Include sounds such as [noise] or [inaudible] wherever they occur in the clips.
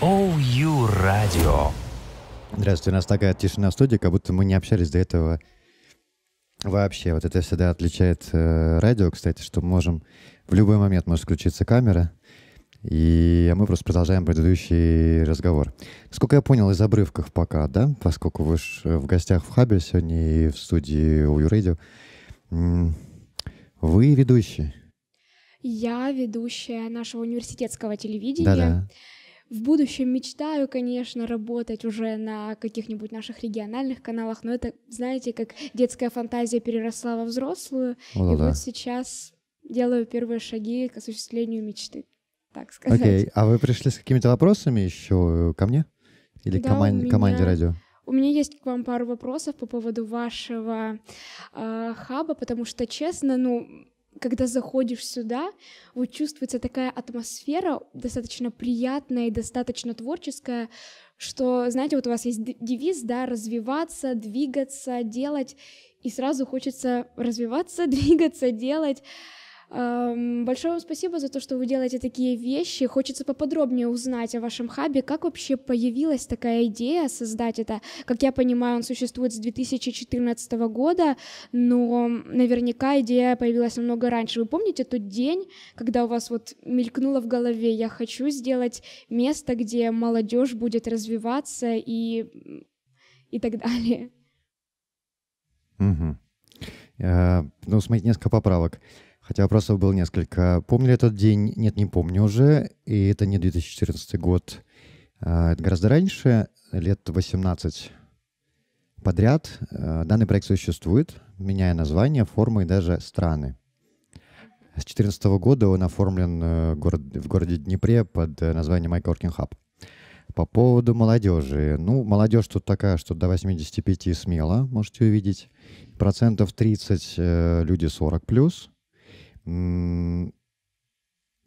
OU Radio. Здравствуйте, у нас такая тишина в студии, как будто мы не общались до этого вообще. Вот это всегда отличает э, радио, кстати, что мы можем в любой момент может включиться камера, и мы просто продолжаем предыдущий разговор. Сколько я понял из обрывков пока, да, поскольку вы э, в гостях в хабе сегодня и в студии у Юридио, вы ведущий. Я ведущая нашего университетского телевидения. Да-да. В будущем мечтаю, конечно, работать уже на каких-нибудь наших региональных каналах, но это, знаете, как детская фантазия переросла во взрослую. О, ну и да. вот сейчас делаю первые шаги к осуществлению мечты, так сказать. Окей, а вы пришли с какими-то вопросами еще ко мне? Или да, коман- меня... команде радио? У меня есть к вам пару вопросов по поводу вашего э, хаба, потому что, честно, ну, когда заходишь сюда, вот чувствуется такая атмосфера достаточно приятная и достаточно творческая, что, знаете, вот у вас есть девиз, да, развиваться, двигаться, делать, и сразу хочется развиваться, [laughs] двигаться, делать. Эм, большое вам спасибо за то, что вы делаете такие вещи. Хочется поподробнее узнать о вашем хабе. Как вообще появилась такая идея создать это? Как я понимаю, он существует с 2014 года, но наверняка идея появилась намного раньше. Вы помните тот день, когда у вас вот мелькнуло в голове, я хочу сделать место, где молодежь будет развиваться и, и так далее? Угу. Uh, ну, смотрите, несколько поправок. Хотя вопросов было несколько. Помню ли этот день? Нет, не помню уже. И это не 2014 год. А, это гораздо раньше, лет 18 подряд. А, данный проект существует, меняя название, формы и даже страны. С 2014 года он оформлен э, в городе Днепре под э, названием MyCorking Hub. По поводу молодежи. Ну, молодежь тут такая, что до 85 смело, можете увидеть. Процентов 30 э, люди 40+. плюс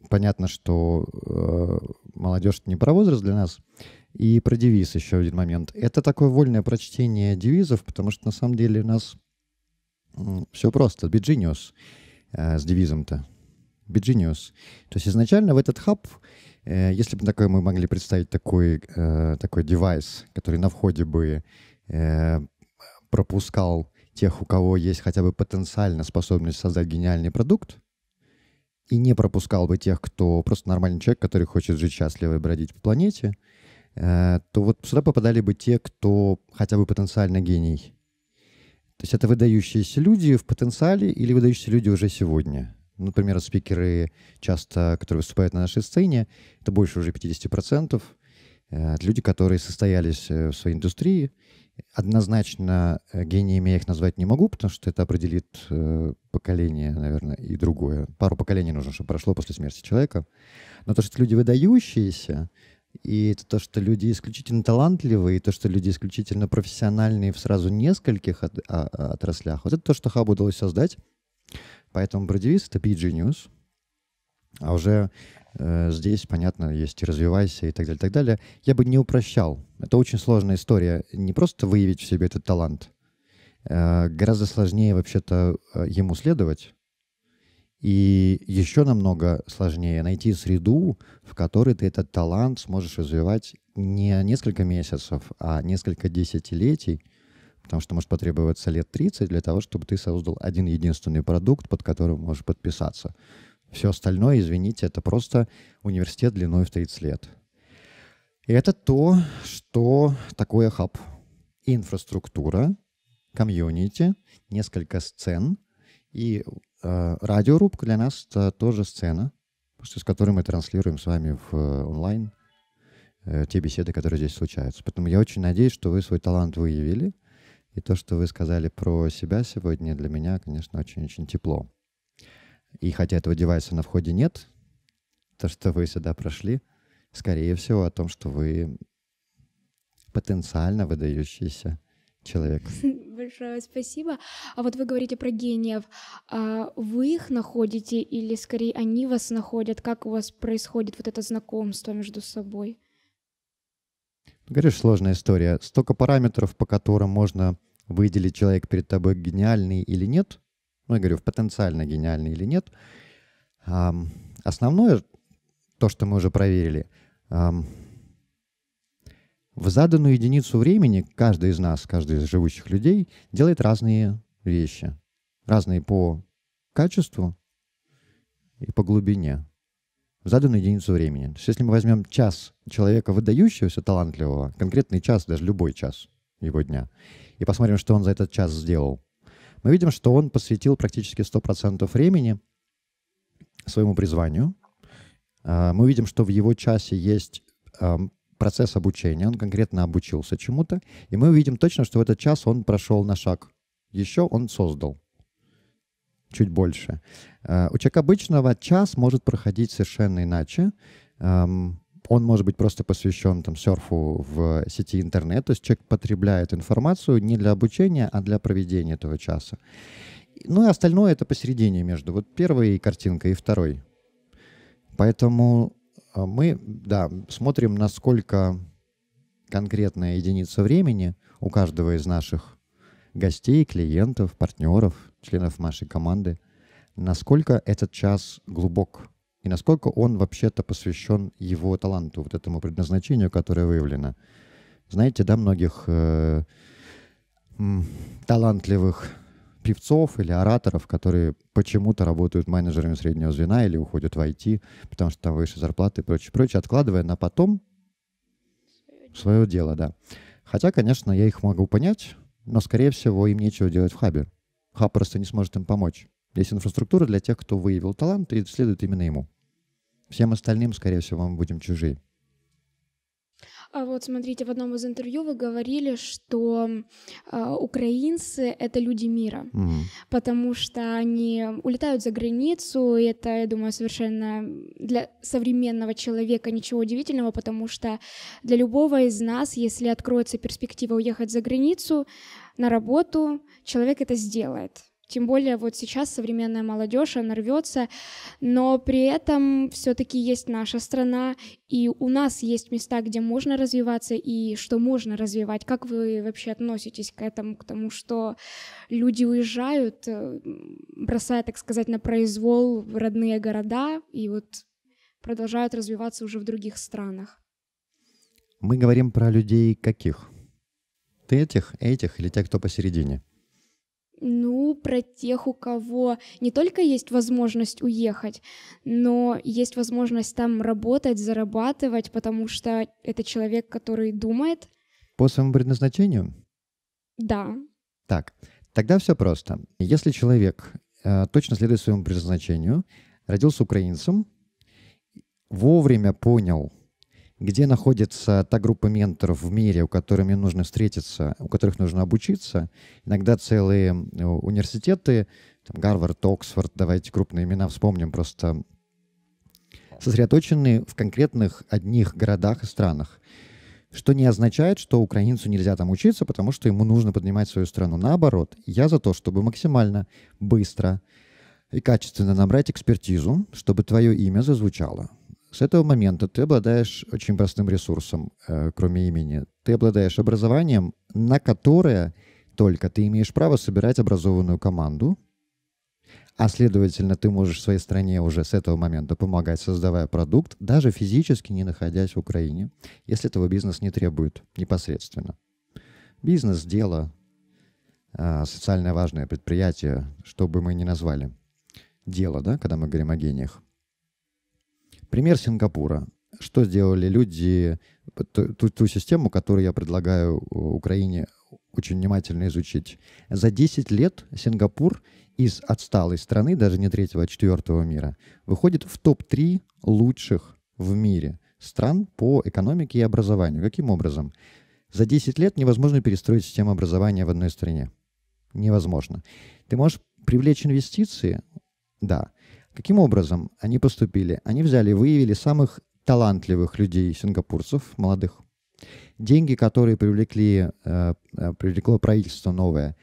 понятно, что э, молодежь не про возраст для нас. И про девиз еще один момент. Это такое вольное прочтение девизов, потому что на самом деле у нас все просто. Биджиниус э, с девизом-то. Биджиниус. То есть изначально в этот хаб, э, если бы такое мы могли представить такой, э, такой девайс, который на входе бы э, пропускал тех, у кого есть хотя бы потенциально способность создать гениальный продукт, и не пропускал бы тех, кто просто нормальный человек, который хочет жить счастливо и бродить по планете, э, то вот сюда попадали бы те, кто хотя бы потенциально гений. То есть это выдающиеся люди в потенциале или выдающиеся люди уже сегодня. Ну, например, спикеры, часто, которые выступают на нашей сцене, это больше уже 50%. Э, это люди, которые состоялись э, в своей индустрии, Однозначно э, гениями я их назвать не могу, потому что это определит э, поколение, наверное, и другое. Пару поколений нужно, чтобы прошло после смерти человека. Но то, что люди выдающиеся, и это то, что люди исключительно талантливые, и то, что люди исключительно профессиональные в сразу нескольких от, а, а отраслях, вот это то, что Хабу удалось создать. Поэтому про девиз — это PG News. А уже Э, здесь, понятно, есть и развивайся и так далее, и так далее. Я бы не упрощал. Это очень сложная история. Не просто выявить в себе этот талант. Э, гораздо сложнее вообще-то э, ему следовать. И еще намного сложнее найти среду, в которой ты этот талант сможешь развивать не несколько месяцев, а несколько десятилетий, потому что может потребоваться лет 30 для того, чтобы ты создал один единственный продукт, под которым можешь подписаться. Все остальное, извините, это просто университет длиной в 30 лет. И это то, что такое хаб. Инфраструктура, комьюнити, несколько сцен. И э, радиорубка для нас это тоже сцена, с которой мы транслируем с вами в э, онлайн э, те беседы, которые здесь случаются. Поэтому я очень надеюсь, что вы свой талант выявили. И то, что вы сказали про себя сегодня, для меня, конечно, очень-очень тепло. И хотя этого девайса на входе нет, то, что вы сюда прошли, скорее всего, о том, что вы потенциально выдающийся человек. [laughs] Большое спасибо. А вот вы говорите про гениев. А вы их находите или скорее они вас находят? Как у вас происходит вот это знакомство между собой? Ну, говоришь, сложная история. Столько параметров, по которым можно выделить человек перед тобой гениальный или нет. Ну, я говорю, потенциально гениальный или нет. Основное, то, что мы уже проверили, в заданную единицу времени каждый из нас, каждый из живущих людей делает разные вещи. Разные по качеству и по глубине. В заданную единицу времени. То есть если мы возьмем час человека выдающегося, талантливого, конкретный час, даже любой час его дня, и посмотрим, что он за этот час сделал, мы видим, что он посвятил практически 100% времени своему призванию. А, мы видим, что в его часе есть процесс обучения, он конкретно обучился чему-то, и мы видим точно, что в этот час он прошел на шаг. Еще он создал чуть больше. А, у человека обычного час может проходить совершенно иначе. Он может быть просто посвящен там серфу в сети интернет, то есть человек потребляет информацию не для обучения, а для проведения этого часа. Ну и остальное это посередине между вот первой картинкой и второй. Поэтому а, мы, да, смотрим, насколько конкретная единица времени у каждого из наших гостей, клиентов, партнеров, членов нашей команды, насколько этот час глубок, и насколько он вообще-то посвящен его таланту, вот этому предназначению, которое выявлено. Знаете, да, многих э, талантливых певцов или ораторов, которые почему-то работают менеджерами среднего звена или уходят в IT, потому что там выше зарплаты и прочее, прочее, откладывая на потом свое дело, да. Хотя, конечно, я их могу понять, но, скорее всего, им нечего делать в хабе. Хаб просто не сможет им помочь. Есть инфраструктура для тех, кто выявил талант и следует именно ему. Всем остальным, скорее всего, мы будем чужие. А вот смотрите, в одном из интервью вы говорили, что э, украинцы это люди мира, mm. потому что они улетают за границу, и это, я думаю, совершенно для современного человека ничего удивительного, потому что для любого из нас, если откроется перспектива уехать за границу на работу, человек это сделает тем более вот сейчас современная молодежь, она рвется, но при этом все-таки есть наша страна, и у нас есть места, где можно развиваться и что можно развивать. Как вы вообще относитесь к этому, к тому, что люди уезжают, э, бросая, так сказать, на произвол родные города и вот продолжают развиваться уже в других странах? Мы говорим про людей каких? Ты этих, этих или тех, кто посередине? Ну, про тех, у кого не только есть возможность уехать, но есть возможность там работать, зарабатывать, потому что это человек, который думает. По своему предназначению? Да. Так, тогда все просто. Если человек э, точно следует своему предназначению, родился украинцем, вовремя понял, где находится та группа менторов в мире, у которыми нужно встретиться, у которых нужно обучиться. Иногда целые университеты, там, Гарвард, Оксфорд, давайте крупные имена вспомним, просто сосредоточены в конкретных одних городах и странах. Что не означает, что украинцу нельзя там учиться, потому что ему нужно поднимать свою страну. Наоборот, я за то, чтобы максимально быстро и качественно набрать экспертизу, чтобы твое имя зазвучало с этого момента ты обладаешь очень простым ресурсом, э, кроме имени. Ты обладаешь образованием, на которое только ты имеешь право собирать образованную команду, а следовательно, ты можешь своей стране уже с этого момента помогать, создавая продукт, даже физически не находясь в Украине, если этого бизнес не требует непосредственно. Бизнес, дело, э, социально важное предприятие, что бы мы ни назвали. Дело, да, когда мы говорим о гениях – Пример Сингапура. Что сделали люди, ту, ту, ту систему, которую я предлагаю э, Украине очень внимательно изучить. За 10 лет Сингапур из отсталой страны, даже не третьего, а четвертого мира, выходит в топ-3 лучших в мире стран по экономике и образованию. Каким образом? За 10 лет невозможно перестроить систему образования в одной стране. Невозможно. Ты можешь привлечь инвестиции, да, Каким образом они поступили? Они взяли выявили самых талантливых людей сингапурцев, молодых. Деньги, которые привлекли, э, э, привлекло правительство новое,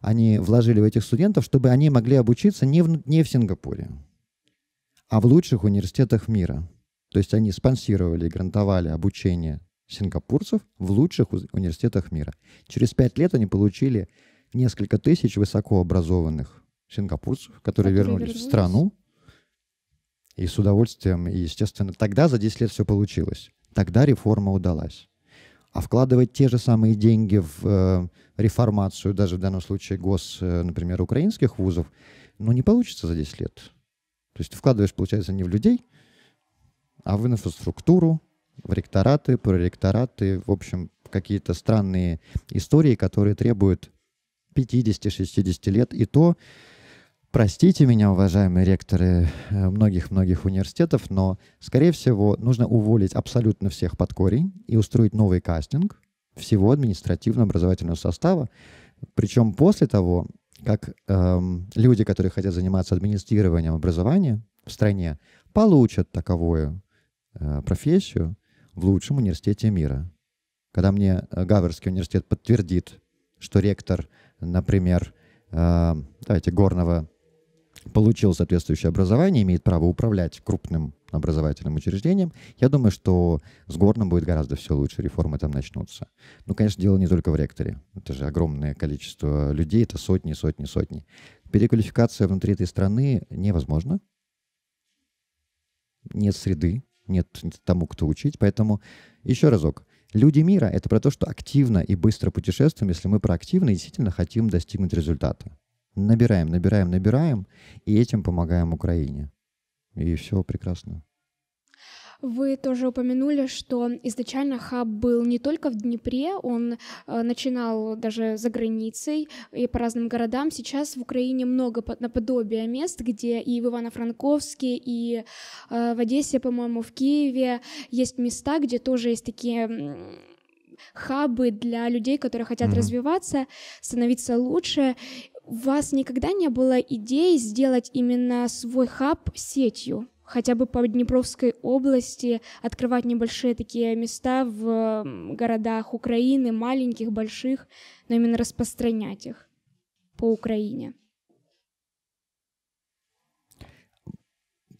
они вложили в этих студентов, чтобы они могли обучиться не в, не в Сингапуре, а в лучших университетах мира. То есть они спонсировали и грантовали обучение сингапурцев в лучших университетах мира. Через пять лет они получили несколько тысяч высокообразованных сингапурцев, которые, которые вернулись, вернулись в страну и с удовольствием, и, естественно, тогда за 10 лет все получилось. Тогда реформа удалась. А вкладывать те же самые деньги в э, реформацию, даже в данном случае гос, э, например, украинских вузов, ну, не получится за 10 лет. То есть ты вкладываешь, получается, не в людей, а в инфраструктуру, в ректораты, проректораты, в общем, какие-то странные истории, которые требуют 50-60 лет, и то Простите меня, уважаемые ректоры э, многих-многих университетов, но, скорее всего, нужно уволить абсолютно всех под корень и устроить новый кастинг всего административно-образовательного состава. Причем после того, как эм, люди, которые хотят заниматься администрированием образования в стране, получат таковую э, профессию в лучшем университете мира. Когда мне э, Гаврский университет подтвердит, что ректор, например, э, давайте, Горного получил соответствующее образование, имеет право управлять крупным образовательным учреждением, я думаю, что с Горном будет гораздо все лучше, реформы там начнутся. Ну, конечно, дело не только в ректоре. Это же огромное количество людей, это сотни, сотни, сотни. Переквалификация внутри этой страны невозможна. Нет среды, нет тому, кто учить. Поэтому еще разок. Люди мира — это про то, что активно и быстро путешествуем, если мы проактивно и действительно хотим достигнуть результата. Набираем, набираем, набираем, и этим помогаем Украине. И все прекрасно. Вы тоже упомянули, что изначально хаб был не только в Днепре, он э, начинал даже за границей и по разным городам. Сейчас в Украине много наподобие мест, где и в Ивано-Франковске, и э, в Одессе, по-моему, в Киеве есть места, где тоже есть такие хабы для людей, которые хотят mm-hmm. развиваться, становиться лучше у вас никогда не было идеи сделать именно свой хаб сетью? хотя бы по Днепровской области открывать небольшие такие места в городах Украины, маленьких, больших, но именно распространять их по Украине.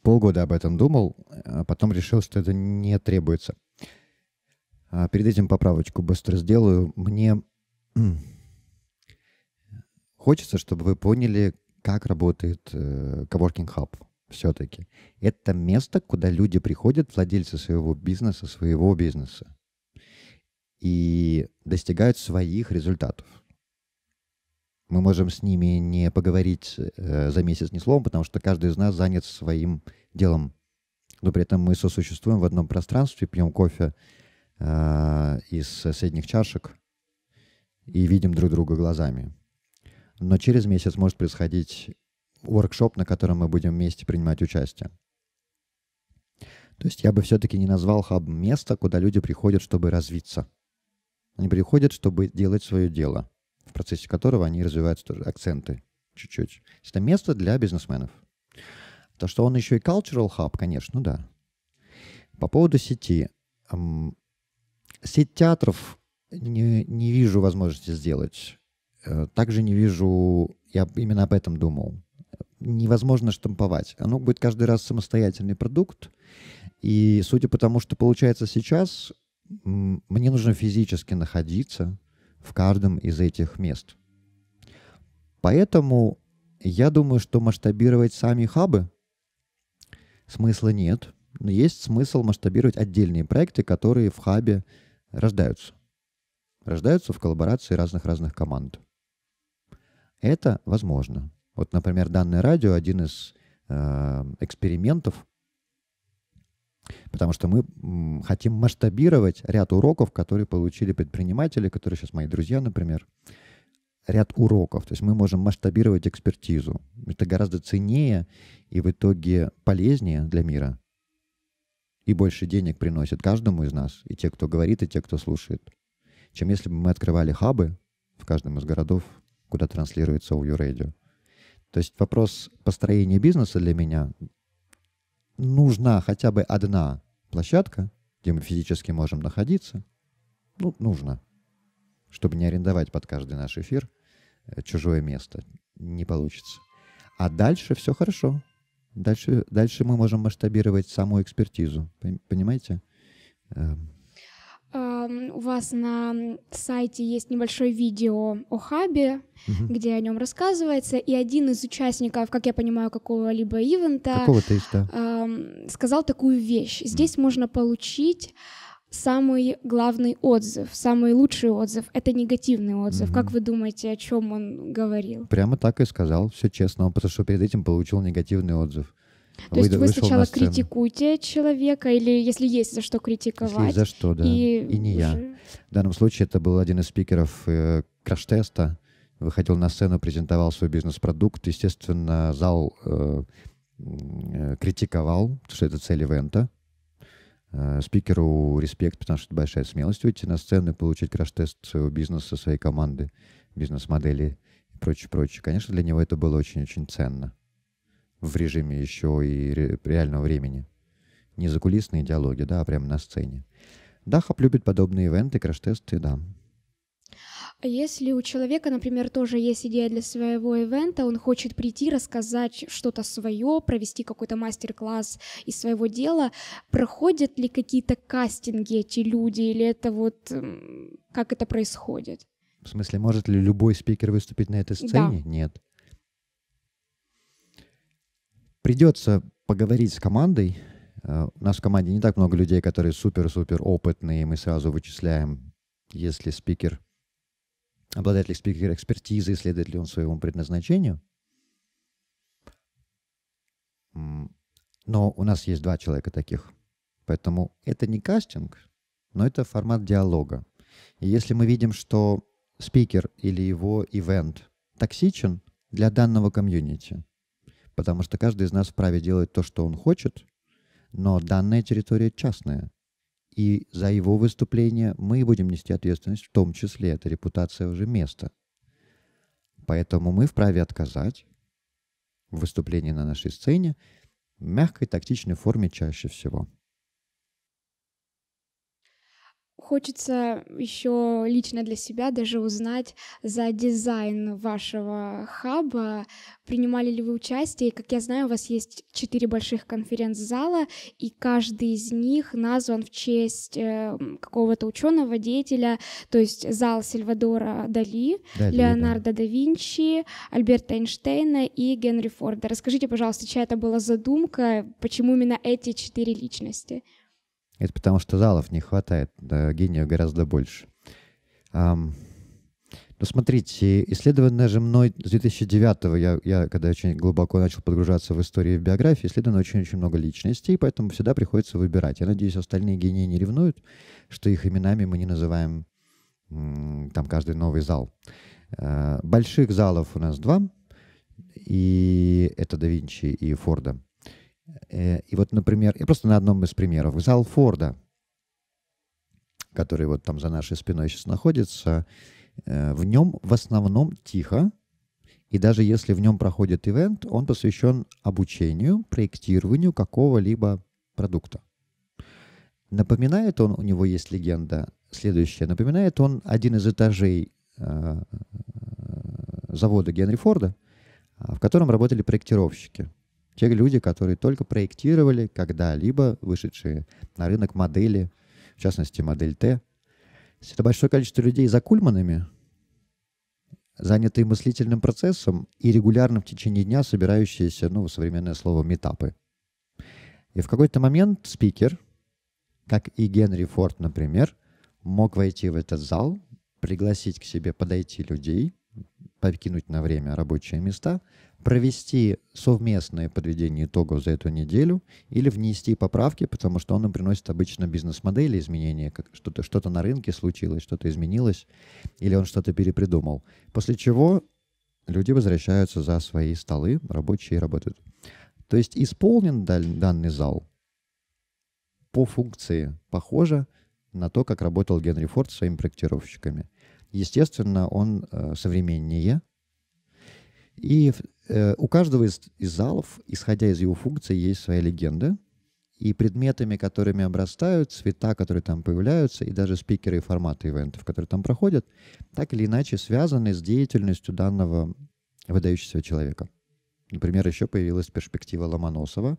Полгода об этом думал, а потом решил, что это не требуется. А перед этим поправочку быстро сделаю. Мне [clears throat] Хочется, чтобы вы поняли, как работает э, хаб. все-таки. Это место, куда люди приходят, владельцы своего бизнеса, своего бизнеса, и достигают своих результатов. Мы можем с ними не поговорить э, за месяц ни словом, потому что каждый из нас занят своим делом. Но при этом мы сосуществуем в одном пространстве, пьем кофе э, из соседних чашек и видим друг друга глазами но через месяц может происходить воркшоп, на котором мы будем вместе принимать участие. То есть я бы все-таки не назвал хаб место, куда люди приходят, чтобы развиться. Они приходят, чтобы делать свое дело, в процессе которого они развивают акценты чуть-чуть. Это место для бизнесменов. То, что он еще и cultural hub, конечно, да. По поводу сети. Сеть театров не, не вижу возможности сделать. Э, также не вижу, я именно об этом думал. Невозможно штамповать. Оно будет каждый раз самостоятельный продукт. И судя по тому, что получается сейчас, мне нужно физически находиться в каждом из этих мест. Поэтому я думаю, что масштабировать сами хабы смысла нет. Но есть смысл масштабировать отдельные проекты, которые в хабе рождаются. Рождаются в коллаборации разных-разных команд. Это возможно. Вот, например, данное радио один из э, экспериментов, потому что мы хотим масштабировать ряд уроков, которые получили предприниматели, которые сейчас мои друзья, например, ряд уроков. То есть мы можем масштабировать экспертизу. Это гораздо ценнее и в итоге полезнее для мира. И больше денег приносит каждому из нас, и те, кто говорит, и те, кто слушает, чем если бы мы открывали хабы в каждом из городов куда транслируется у Radio. То есть вопрос построения бизнеса для меня нужна хотя бы одна площадка, где мы физически можем находиться. Ну, нужно. Чтобы не арендовать под каждый наш эфир э, чужое место. Не получится. А дальше все хорошо. Дальше, дальше мы можем масштабировать саму экспертизу. Понимаете? Эм, у вас на сайте есть небольшое видео о хабе, угу. где о нем рассказывается, и один из участников, как я понимаю, какого-либо ивента какого да. сказал такую вещь. Здесь угу. можно получить самый главный отзыв, самый лучший отзыв — это негативный отзыв. Mm-hmm. Как вы думаете, о чем он говорил? Прямо так и сказал, все честно, он, потому что перед этим получил негативный отзыв. То вы, есть вы сначала критикуете человека, или если есть за что критиковать? Если есть за что, да. И, и не уже... я. В данном случае это был один из спикеров э, краш-теста. Выходил на сцену, презентовал свой бизнес-продукт. Естественно, зал э, э, критиковал, что это цель ивента. Э, спикеру респект, потому что это большая смелость выйти на сцену и получить краш-тест своего бизнеса, своей команды, бизнес-модели и прочее, прочее. Конечно, для него это было очень-очень ценно в режиме еще и реального времени. Не закулисные диалоги, да, а прямо на сцене. Да, любит подобные ивенты, краш-тесты, да. А если у человека, например, тоже есть идея для своего ивента, он хочет прийти, рассказать что-то свое, провести какой-то мастер-класс из своего дела, проходят ли какие-то кастинги эти люди, или это вот эм, как это происходит? В смысле, может ли любой спикер выступить на этой сцене? Да. Нет придется поговорить с командой. Э, у нас в команде не так много людей, которые супер-супер опытные. Мы сразу вычисляем, если спикер, обладает ли спикер экспертизой, следует ли он своему предназначению. Но у нас есть два человека таких. Поэтому это не кастинг, но это формат диалога. И если мы видим, что спикер или его ивент токсичен для данного комьюнити – потому что каждый из нас вправе делать то, что он хочет, но данная территория частная. И за его выступление мы будем нести ответственность, в том числе это репутация уже места. Поэтому мы вправе отказать в выступлении на нашей сцене в мягкой тактичной форме чаще всего – Хочется еще лично для себя даже узнать за дизайн вашего хаба. Принимали ли вы участие? Как я знаю, у вас есть четыре больших конференц-зала, и каждый из них назван в честь э, какого-то ученого деятеля, то есть зал Сальвадора Дали, Дали Леонардо да. да Винчи, Альберта Эйнштейна и Генри Форда. Расскажите, пожалуйста, чья это была задумка, почему именно эти четыре личности? Это потому что залов не хватает, да, гениев гораздо больше. Um, ну, смотрите, исследованное же мной с 2009-го, я, я когда очень глубоко начал подгружаться в историю и в биографию, исследовано очень-очень много личностей, поэтому всегда приходится выбирать. Я надеюсь, остальные гении не ревнуют, что их именами мы не называем там каждый новый зал. А, больших залов у нас два, и это да Винчи и Форда. Э, и вот, например, я просто на одном из примеров. Зал Форда, который вот там за нашей спиной сейчас находится, э, в нем в основном тихо, и даже если в нем проходит ивент, он посвящен обучению, проектированию какого-либо продукта. Напоминает он, у него есть легенда следующая, напоминает он один из этажей э, завода Генри Форда, а, в котором работали проектировщики. Те люди, которые только проектировали когда-либо вышедшие на рынок модели, в частности, модель Т. Это большое количество людей за кульманами, занятые мыслительным процессом и регулярно в течение дня собирающиеся, ну, современное слово, метапы. И в какой-то момент спикер, как и Генри Форд, например, мог войти в этот зал, пригласить к себе подойти людей, покинуть на время рабочие места, провести совместное подведение итогов за эту неделю или внести поправки, потому что он им приносит обычно бизнес-модели, изменения, как что-то что на рынке случилось, что-то изменилось, или он что-то перепридумал. После чего люди возвращаются за свои столы, рабочие работают. То есть исполнен данный зал по функции похоже на то, как работал Генри Форд со своими проектировщиками – Естественно, он э, современнее. И э, у каждого из, из залов, исходя из его функции, есть своя легенда. И предметами, которыми обрастают, цвета, которые там появляются, и даже спикеры и форматы ивентов, которые там проходят, так или иначе связаны с деятельностью данного выдающегося человека. Например, еще появилась перспектива Ломоносова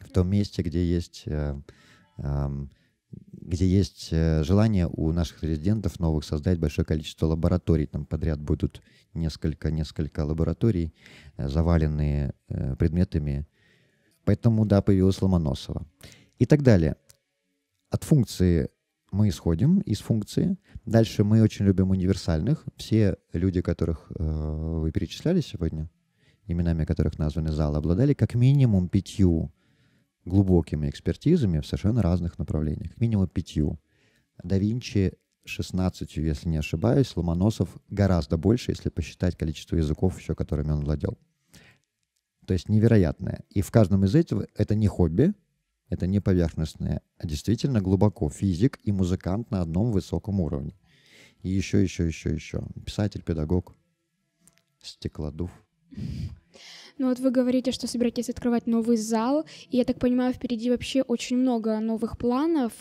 в том месте, где есть э, э, где есть э, желание у наших резидентов новых создать большое количество лабораторий. Там подряд будут несколько-несколько лабораторий, э, заваленные э, предметами. Поэтому, да, появилась Ломоносова. И так далее. От функции мы исходим из функции. Дальше мы очень любим универсальных. Все люди, которых э, вы перечисляли сегодня, именами которых названы залы, обладали как минимум пятью глубокими экспертизами в совершенно разных направлениях, минимум пятью. Да Винчи 16, если не ошибаюсь, Ломоносов гораздо больше, если посчитать количество языков еще, которыми он владел. То есть невероятное. И в каждом из этих это не хобби, это не поверхностное, а действительно глубоко физик и музыкант на одном высоком уровне. И еще, еще, еще, еще. Писатель, педагог, стеклодув. Но ну, вот вы говорите, что собираетесь открывать новый зал, и я так понимаю, впереди вообще очень много новых планов.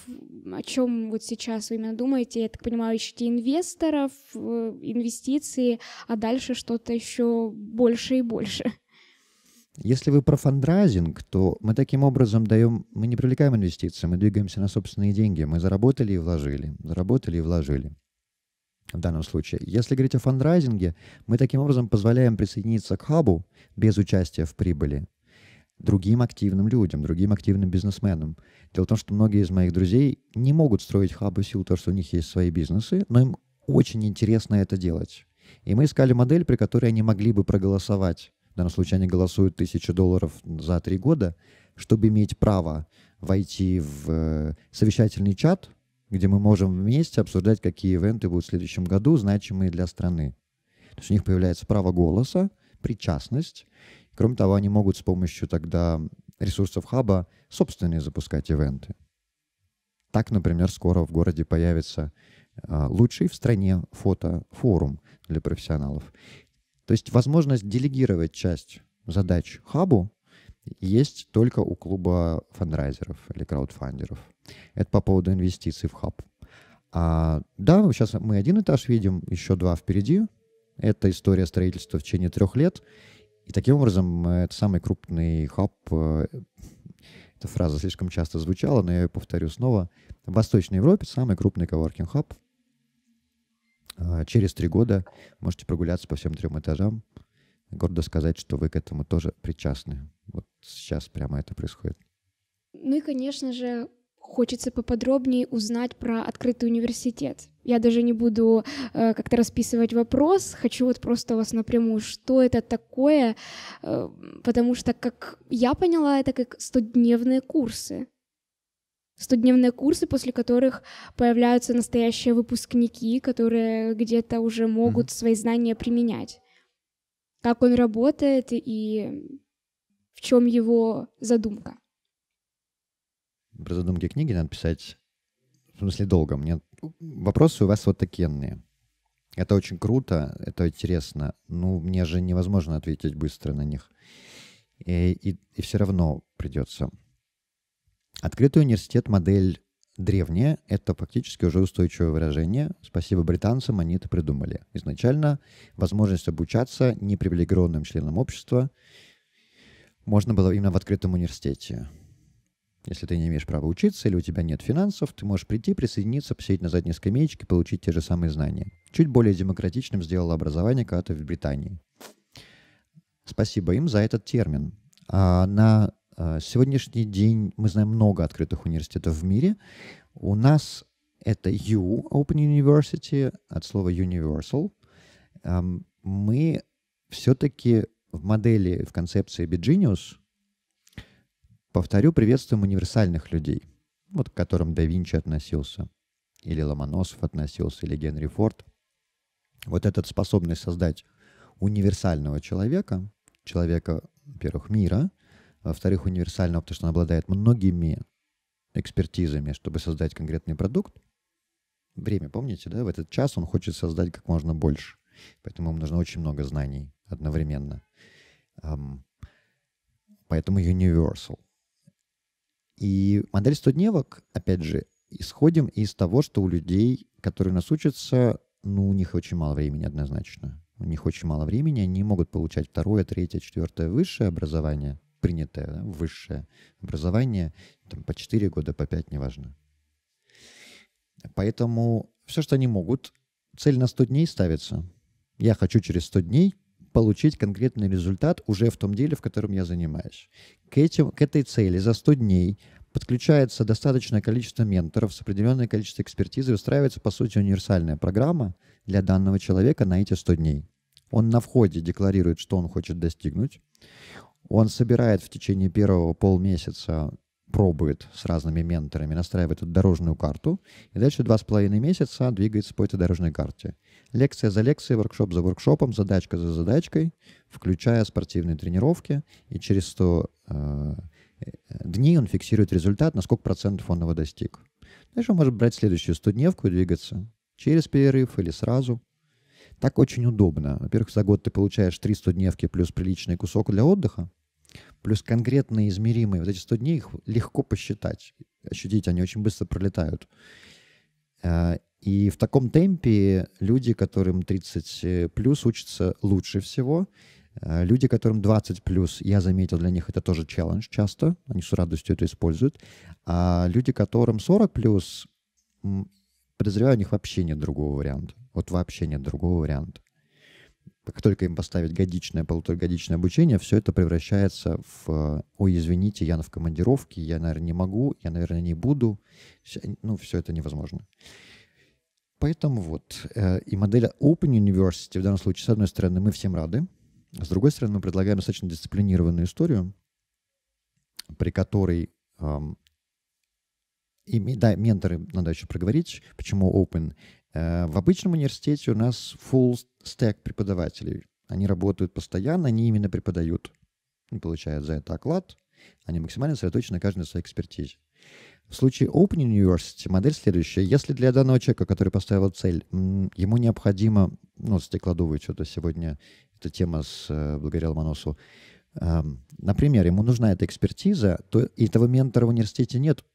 О чем вот сейчас вы именно думаете? Я так понимаю, ищете инвесторов, э, инвестиции, а дальше что-то еще больше и больше. Если вы про фандрайзинг, то мы таким образом даем, мы не привлекаем инвестиции, мы двигаемся на собственные деньги. Мы заработали и вложили, заработали и вложили в данном случае. Если говорить о фандрайзинге, мы таким образом позволяем присоединиться к хабу без участия в прибыли другим активным людям, другим активным бизнесменам. Дело в том, что многие из моих друзей не могут строить хабы в силу того, что у них есть свои бизнесы, но им очень интересно это делать. И мы искали модель, при которой они могли бы проголосовать. В данном случае они голосуют тысячу долларов за три года, чтобы иметь право войти в э, совещательный чат – где мы можем вместе обсуждать, какие ивенты будут в следующем году значимые для страны. То есть у них появляется право голоса, причастность. Кроме того, они могут с помощью тогда ресурсов хаба собственные запускать ивенты. Так, например, скоро в городе появится а, лучший в стране фото-форум для профессионалов. То есть возможность делегировать часть задач хабу, есть только у клуба фандрайзеров или краудфандеров. Это по поводу инвестиций в хаб. А, да, сейчас мы один этаж видим, еще два впереди. Это история строительства в течение трех лет. И таким образом, э, это самый крупный хаб, э, эта фраза слишком часто звучала, но я ее повторю снова. В Восточной Европе самый крупный коворкинг хаб. А, через три года можете прогуляться по всем трем этажам гордо сказать, что вы к этому тоже причастны. Вот сейчас прямо это происходит. Ну и, конечно же, хочется поподробнее узнать про открытый университет. Я даже не буду э, как-то расписывать вопрос, хочу вот просто у вас напрямую, что это такое, э, потому что, как я поняла, это как 100 курсы. 100 курсы, после которых появляются настоящие выпускники, которые где-то уже могут mm-hmm. свои знания применять как он работает и в чем его задумка. Про задумки книги надо писать, в смысле, долго. Мне вопросы у вас вот такие, Это очень круто, это интересно. Ну, мне же невозможно ответить быстро на них. И, и, и все равно придется. Открытый университет модель древнее, это фактически уже устойчивое выражение. Спасибо британцам, они это придумали. Изначально возможность обучаться непривилегированным членам общества можно было именно в открытом университете. Если ты не имеешь права учиться или у тебя нет финансов, ты можешь прийти, присоединиться, посидеть на задней скамеечке, получить те же самые знания. Чуть более демократичным сделало образование когда-то в Британии. Спасибо им за этот термин. А на а, сегодняшний день мы знаем много открытых университетов в мире. У нас это U, Open University, от слова Universal. Мы все-таки в модели, в концепции Bigenius, повторю, приветствуем универсальных людей, вот к которым да Винчи относился, или Ломоносов относился, или Генри Форд. Вот эта способность создать универсального человека, человека, во-первых, мира, во-вторых, универсального, потому что она обладает многими экспертизами, чтобы создать конкретный продукт. Время, помните, да? В этот час он хочет создать как можно больше. Поэтому ему нужно очень много знаний одновременно. Поэтому Universal. И модель 100 дневок, опять же, исходим из того, что у людей, которые нас учатся, ну, у них очень мало времени однозначно. У них очень мало времени, они могут получать второе, третье, четвертое высшее образование – принятое да, высшее образование, там, по 4 года, по 5, неважно. Поэтому все, что они могут, цель на 100 дней ставится. Я хочу через 100 дней получить конкретный результат уже в том деле, в котором я занимаюсь. К, этим, к этой цели за 100 дней подключается достаточное количество менторов с определенное количество экспертизы, устраивается, по сути, универсальная программа для данного человека на эти 100 дней. Он на входе декларирует, что он хочет достигнуть. Он собирает в течение первого полмесяца пробует с разными менторами, настраивает эту дорожную карту, и дальше два с половиной месяца двигается по этой дорожной карте. Лекция за лекцией, воркшоп за воркшопом, задачка за задачкой, включая спортивные тренировки, и через 100 э, э, дней он фиксирует результат, на сколько процентов он его достиг. Дальше он может брать следующую 100 и двигаться через перерыв или сразу. Так очень удобно. Во-первых, за год ты получаешь 300 дневки плюс приличный кусок для отдыха, плюс конкретные измеримые. Вот эти 100 дней их легко посчитать, ощутить, они очень быстро пролетают. Э, и в таком темпе люди, которым 30 э, плюс, учатся лучше всего. Э, люди, которым 20 плюс, я заметил, для них это тоже челлендж часто, они с радостью это используют. А люди, которым 40 плюс, подозреваю, у них вообще нет другого варианта. Вот вообще нет другого варианта как только им поставить годичное, полуторагодичное обучение, все это превращается в «Ой, извините, я на в командировке, я, наверное, не могу, я, наверное, не буду». Ну, все это невозможно. Поэтому вот. Э, и модель Open University в данном случае, с одной стороны, мы всем рады, с другой стороны, мы предлагаем достаточно дисциплинированную историю, при которой эм, и, да, менторы надо еще проговорить, почему open. Э, в обычном университете у нас full stack преподавателей. Они работают постоянно, они именно преподают. И получают за это оклад. Они максимально сосредоточены на каждой на своей экспертизе. В случае Open University модель следующая. Если для данного человека, который поставил цель, ему необходимо, ну, стеклодувый что-то сегодня, эта тема с э, благодаря Ломоносу, э, эм, например, ему нужна эта экспертиза, то этого ментора в университете нет,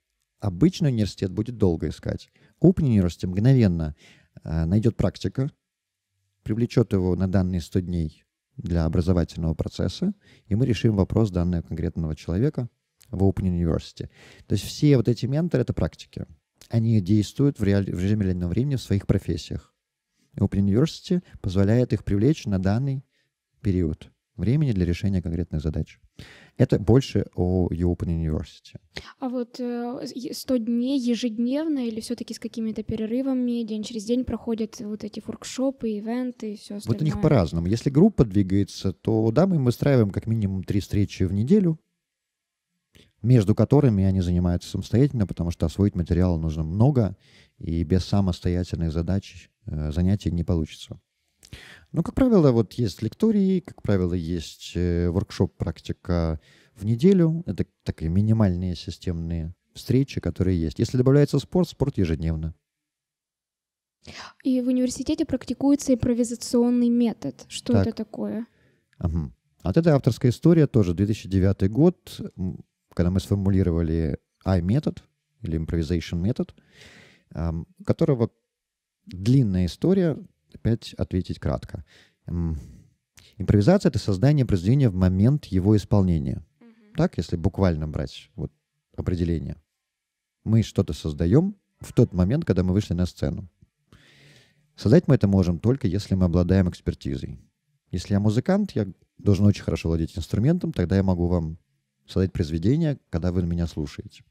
Обычный университет будет долго искать. Open University мгновенно э, найдет практика, привлечет его на данные 100 дней для образовательного процесса, и мы решим вопрос данного конкретного человека в Open University. То есть все вот эти менторы — это практики. Они действуют в, реаль... в режиме реального времени в своих профессиях. Open University позволяет их привлечь на данный период — времени для решения конкретных задач. Это больше о Open University. А вот 100 э, дней ежедневно или все-таки с какими-то перерывами день через день проходят вот эти форкшопы, ивенты и все остальное? Вот у них по-разному. Если группа двигается, то да, мы им выстраиваем как минимум три встречи в неделю, между которыми они занимаются самостоятельно, потому что освоить материал нужно много, и без самостоятельных задач э, занятий не получится. Ну, как правило, вот есть лектории, как правило, есть э, воркшоп, практика в неделю. Это такие минимальные системные встречи, которые есть. Если добавляется спорт, спорт ежедневно. И в университете практикуется импровизационный метод. Что так. это такое? Ага. Вот это авторская история тоже 2009 год, когда мы сформулировали I-метод или improvisation метод, которого длинная история, опять ответить кратко. Эм, импровизация — это создание произведения в момент его исполнения. Угу. Так, если буквально брать вот определение. Мы что-то создаем в тот момент, когда мы вышли на сцену. Создать мы это можем только, если мы обладаем экспертизой. Если я музыкант, я должен очень хорошо владеть инструментом, тогда я могу вам создать произведение, когда вы меня слушаете.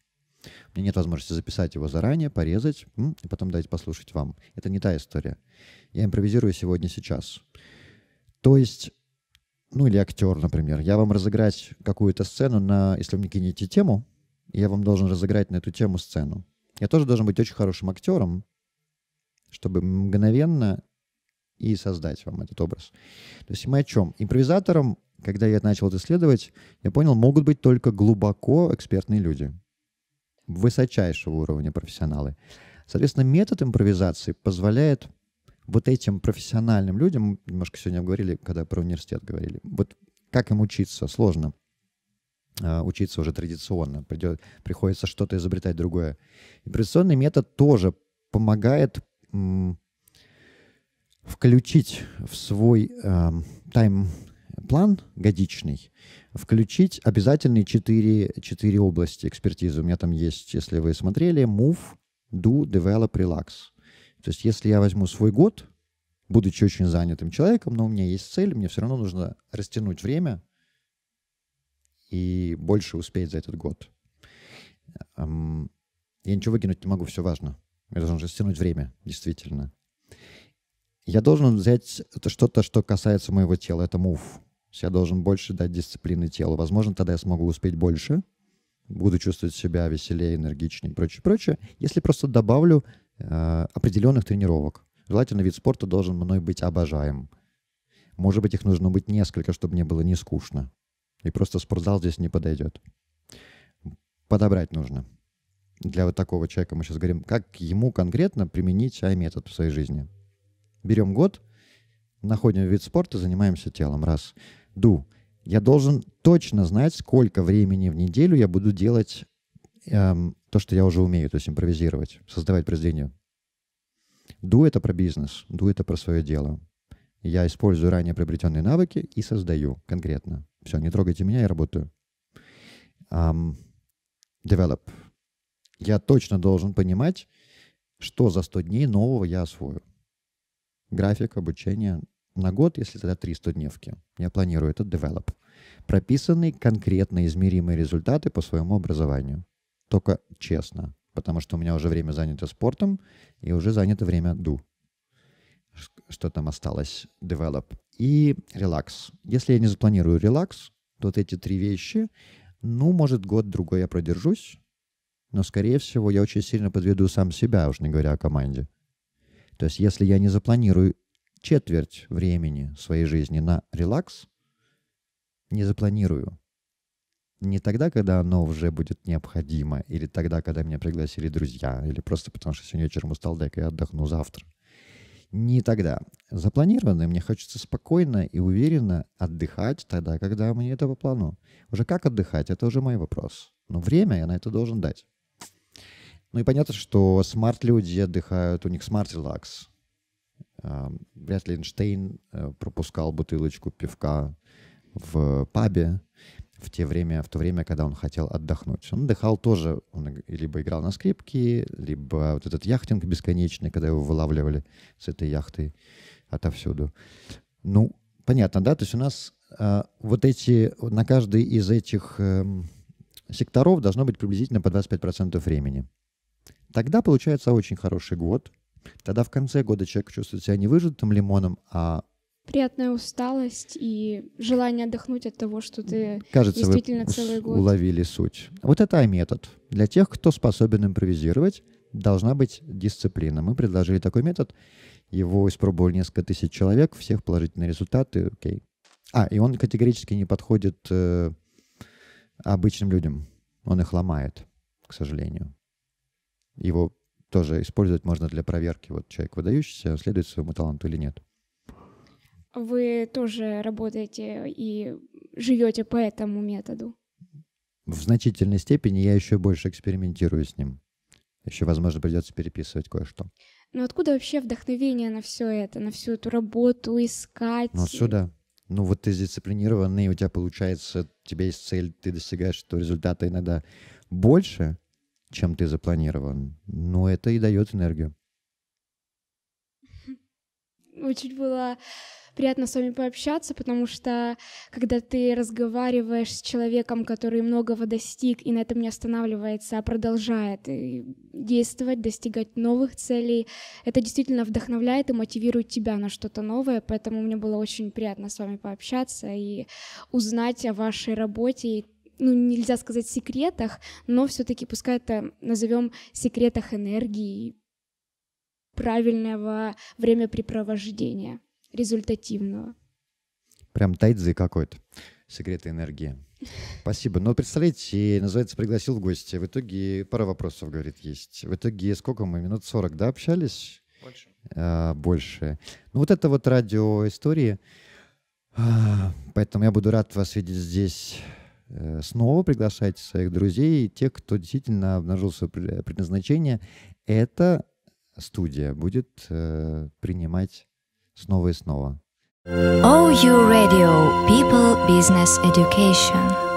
У меня нет возможности записать его заранее, порезать и потом дать послушать вам. Это не та история. Я импровизирую сегодня сейчас. То есть, ну или актер, например, я вам разыграть какую-то сцену на, если вы мне кинете тему, я вам должен разыграть на эту тему сцену. Я тоже должен быть очень хорошим актером, чтобы мгновенно и создать вам этот образ. То есть мы о чем? Импровизатором, когда я начал это исследовать, я понял, могут быть только глубоко экспертные люди – высочайшего уровня профессионалы. Соответственно, метод импровизации позволяет вот этим профессиональным людям, немножко сегодня говорили, когда про университет говорили, вот как им учиться, сложно а, учиться уже традиционно, придет, приходится что-то изобретать другое. Импровизационный метод тоже помогает м, включить в свой э, тайм план годичный, включить обязательные четыре, четыре области экспертизы. У меня там есть, если вы смотрели, Move, Do, Develop, Relax. То есть если я возьму свой год, будучи очень занятым человеком, но у меня есть цель, мне все равно нужно растянуть время и больше успеть за этот год. Я ничего выкинуть не могу, все важно. Я должен растянуть время, действительно. Я должен взять что-то, что касается моего тела, это мув есть я должен больше дать дисциплины телу. Возможно, тогда я смогу успеть больше, буду чувствовать себя веселее, энергичнее и прочее, прочее, если просто добавлю э, определенных тренировок. Желательно вид спорта должен мной быть обожаем. Может быть, их нужно быть несколько, чтобы мне было не скучно. И просто спортзал здесь не подойдет. Подобрать нужно. Для вот такого человека мы сейчас говорим, как ему конкретно применить ай-метод в своей жизни. Берем год, находим вид спорта, занимаемся телом. Раз do. Я должен точно знать, сколько времени в неделю я буду делать эм, то, что я уже умею, то есть импровизировать, создавать произведение. Do — это про бизнес, do — это про свое дело. Я использую ранее приобретенные навыки и создаю конкретно. Все, не трогайте меня, я работаю. Um, develop. Я точно должен понимать, что за 100 дней нового я освою. График, обучения на год, если это 300 дневки, я планирую этот develop, прописаны конкретно измеримые результаты по своему образованию. Только честно, потому что у меня уже время занято спортом и уже занято время do. Что там осталось? Develop. И релакс. Если я не запланирую релакс, то вот эти три вещи, ну, может, год-другой я продержусь, но, скорее всего, я очень сильно подведу сам себя, уж не говоря о команде. То есть, если я не запланирую четверть времени своей жизни на релакс не запланирую. Не тогда, когда оно уже будет необходимо, или тогда, когда меня пригласили друзья, или просто потому, что сегодня вечером устал, дай-ка я отдохну завтра. Не тогда. Запланированно мне хочется спокойно и уверенно отдыхать тогда, когда мне это по плану. Уже как отдыхать, это уже мой вопрос. Но время я на это должен дать. Ну и понятно, что смарт-люди отдыхают, у них смарт-релакс. Вряд ли Эйнштейн пропускал бутылочку пивка в пабе в, те время, в то время, когда он хотел отдохнуть. Он отдыхал тоже, он либо играл на скрипке, либо вот этот яхтинг бесконечный, когда его вылавливали с этой яхты отовсюду. Ну, понятно, да? То есть у нас э, вот эти, на каждый из этих э, секторов должно быть приблизительно по 25% времени. Тогда получается очень хороший год – Тогда в конце года человек чувствует себя не выжатым лимоном, а приятная усталость и желание отдохнуть от того, что ты Кажется, действительно вы целый год. уловили суть. Вот это метод. Для тех, кто способен импровизировать, должна быть дисциплина. Мы предложили такой метод. Его испробовали несколько тысяч человек, всех положительные результаты. Окей. А, и он категорически не подходит э, обычным людям. Он их ломает, к сожалению. Его тоже использовать можно для проверки, вот человек выдающийся, следует своему таланту или нет. Вы тоже работаете и живете по этому методу? В значительной степени я еще больше экспериментирую с ним. Еще, возможно, придется переписывать кое-что. Но ну, откуда вообще вдохновение на все это, на всю эту работу, искать? Ну, отсюда. Ну, вот ты дисциплинированный, у тебя получается, у тебя есть цель, ты достигаешь этого результата иногда больше, чем ты запланирован, Но это и дает энергию. Очень было приятно с вами пообщаться, потому что когда ты разговариваешь с человеком, который многого достиг и на этом не останавливается, а продолжает э, действовать, достигать новых целей, это действительно вдохновляет и мотивирует тебя на что-то новое, поэтому мне было очень приятно с вами пообщаться и узнать о вашей работе и ну, нельзя сказать секретах, но все-таки пускай это назовем секретах энергии, правильного времяпрепровождения, результативного. Прям тайдзи какой-то. Секреты энергии. Спасибо. Ну, представляете, называется, пригласил в гости. В итоге пара вопросов, говорит, есть. В итоге сколько мы? Минут 40, да, общались? Больше. А, больше. Ну, вот это вот радио истории. А, поэтому я буду рад вас видеть здесь Э, снова приглашайте своих друзей, тех, кто действительно обнаружил свое предназначение. Эта студия будет э, принимать снова и снова. OU Radio People Business Education.